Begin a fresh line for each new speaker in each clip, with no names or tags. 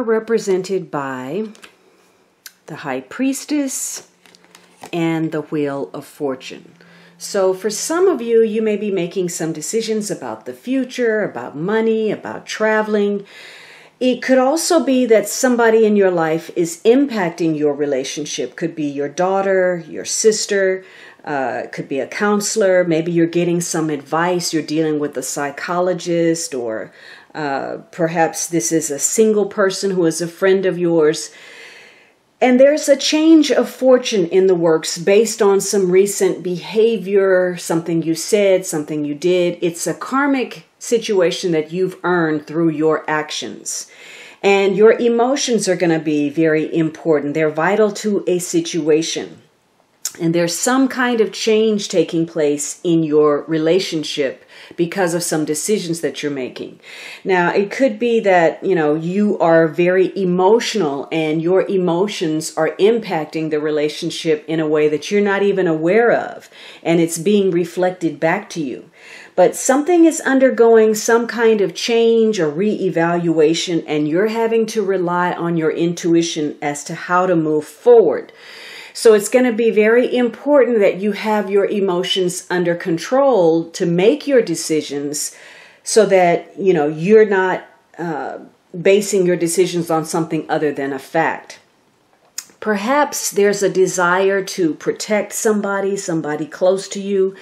are represented by the High Priestess and the Wheel of Fortune. So, for some of you, you may be making some decisions about the future, about money, about traveling. It could also be that somebody in your life is impacting your relationship, could be your daughter, your sister, uh, could be a counselor. Maybe you're getting some advice. You're dealing with a psychologist, or uh, perhaps this is a single person who is a friend of yours. And there's a change of fortune in the works based on some recent behavior, something you said, something you did. It's a karmic situation that you've earned through your actions. And your emotions are going to be very important. They're vital to a situation and there's some kind of change taking place in your relationship because of some decisions that you're making. Now, it could be that, you know, you are very emotional and your emotions are impacting the relationship in a way that you're not even aware of, and it's being reflected back to you. But something is undergoing some kind of change or reevaluation, and you're having to rely on your intuition as to how to move forward. So it's going to be very important that you have your emotions under control to make your decisions so that, you know, you're not uh, basing your decisions on something other than a fact. Perhaps there's a desire to protect somebody, somebody close to you,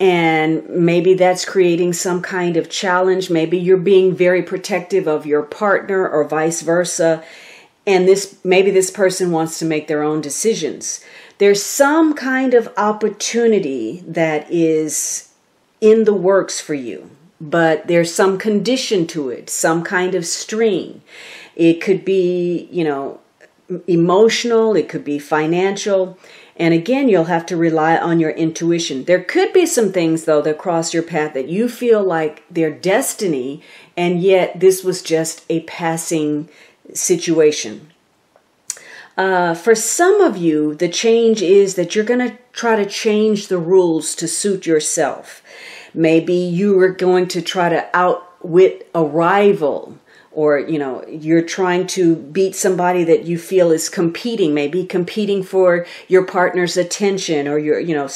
and maybe that's creating some kind of challenge. Maybe you're being very protective of your partner or vice versa and this maybe this person wants to make their own decisions there's some kind of opportunity that is in the works for you but there's some condition to it some kind of string it could be you know emotional it could be financial and again you'll have to rely on your intuition there could be some things though that cross your path that you feel like their destiny and yet this was just a passing situation. Uh, for some of you, the change is that you're going to try to change the rules to suit yourself. Maybe you are going to try to outwit a rival or you know you're trying to beat somebody that you feel is competing maybe competing for your partner's attention or your you know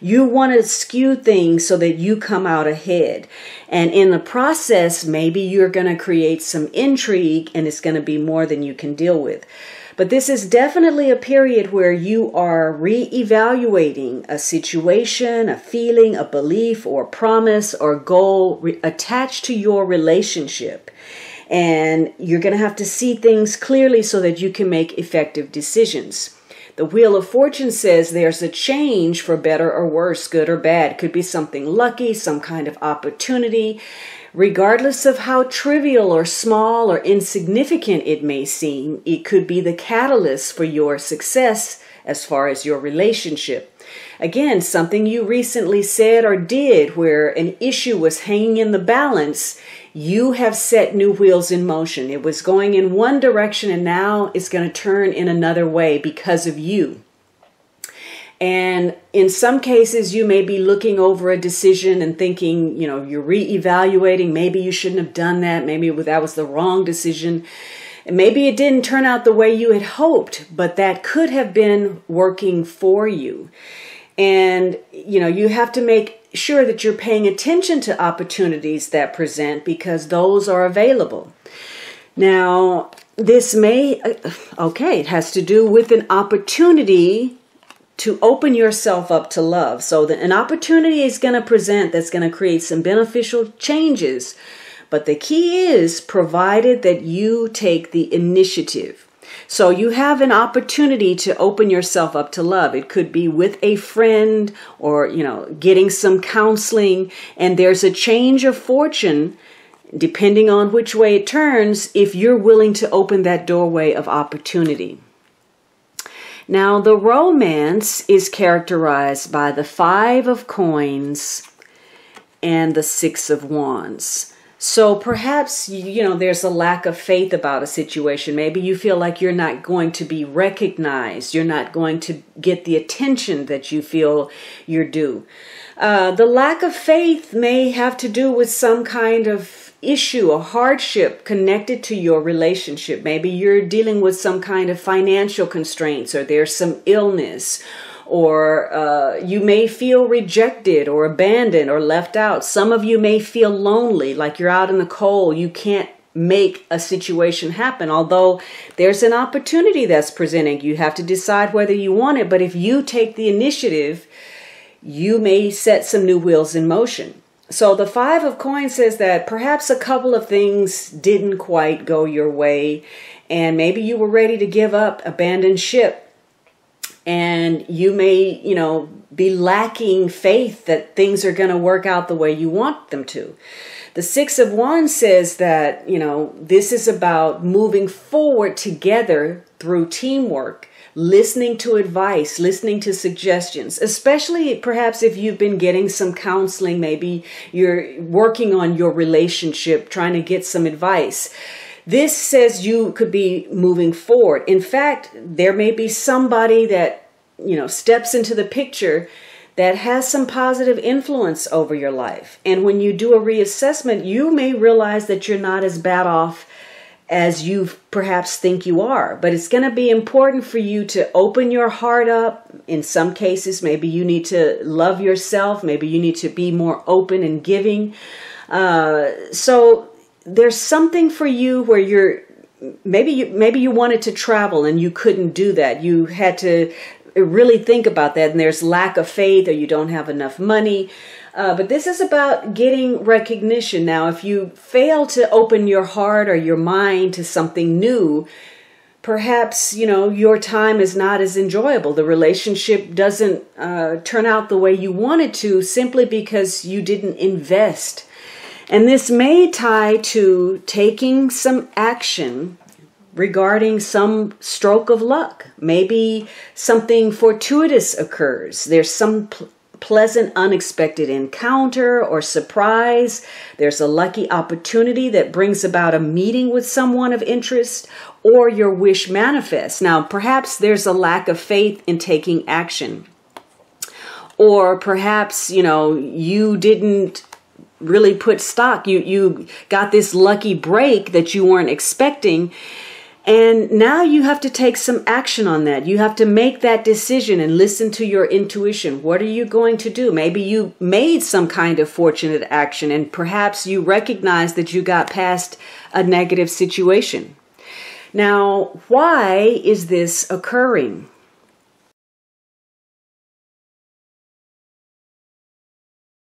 you want to skew things so that you come out ahead and in the process maybe you're going to create some intrigue and it's going to be more than you can deal with but this is definitely a period where you are re-evaluating a situation, a feeling, a belief, or promise, or goal attached to your relationship and you're going to have to see things clearly so that you can make effective decisions. The Wheel of Fortune says there's a change for better or worse, good or bad. Could be something lucky, some kind of opportunity. Regardless of how trivial or small or insignificant it may seem, it could be the catalyst for your success as far as your relationship. Again, something you recently said or did where an issue was hanging in the balance you have set new wheels in motion. It was going in one direction and now it's going to turn in another way because of you. And in some cases, you may be looking over a decision and thinking, you know, you're reevaluating. Maybe you shouldn't have done that. Maybe that was the wrong decision. And maybe it didn't turn out the way you had hoped, but that could have been working for you. And, you know, you have to make sure that you're paying attention to opportunities that present because those are available. Now, this may, uh, okay, it has to do with an opportunity to open yourself up to love. So, an opportunity is going to present that's going to create some beneficial changes. But the key is provided that you take the initiative. So you have an opportunity to open yourself up to love. It could be with a friend or, you know, getting some counseling. And there's a change of fortune depending on which way it turns if you're willing to open that doorway of opportunity. Now, the romance is characterized by the Five of Coins and the Six of Wands. So perhaps, you know, there's a lack of faith about a situation. Maybe you feel like you're not going to be recognized, you're not going to get the attention that you feel you're due. Uh, the lack of faith may have to do with some kind of issue a hardship connected to your relationship. Maybe you're dealing with some kind of financial constraints or there's some illness or uh, you may feel rejected or abandoned or left out. Some of you may feel lonely, like you're out in the cold, you can't make a situation happen. Although there's an opportunity that's presenting, you have to decide whether you want it. But if you take the initiative, you may set some new wheels in motion. So the Five of Coins says that perhaps a couple of things didn't quite go your way, and maybe you were ready to give up, abandon ship, and you may, you know, be lacking faith that things are going to work out the way you want them to. The Six of Wands says that, you know, this is about moving forward together through teamwork, listening to advice, listening to suggestions, especially perhaps if you've been getting some counseling, maybe you're working on your relationship, trying to get some advice this says you could be moving forward. In fact, there may be somebody that, you know, steps into the picture that has some positive influence over your life. And when you do a reassessment, you may realize that you're not as bad off as you perhaps think you are. But it's going to be important for you to open your heart up. In some cases, maybe you need to love yourself, maybe you need to be more open and giving. Uh, so there's something for you where you're maybe you maybe you wanted to travel and you couldn't do that. You had to really think about that and there's lack of faith or you don't have enough money. Uh, but this is about getting recognition. Now, if you fail to open your heart or your mind to something new, perhaps you know your time is not as enjoyable the relationship doesn't uh, turn out the way you wanted to simply because you didn't invest and this may tie to taking some action regarding some stroke of luck. Maybe something fortuitous occurs. There's some pl- pleasant, unexpected encounter or surprise. There's a lucky opportunity that brings about a meeting with someone of interest or your wish manifests. Now, perhaps there's a lack of faith in taking action. Or perhaps, you know, you didn't really put stock. You you got this lucky break that you weren't expecting. And now you have to take some action on that. You have to make that decision and listen to your intuition. What are you going to do? Maybe you made some kind of fortunate action and perhaps you recognize that you got past a negative situation. Now, why is this occurring?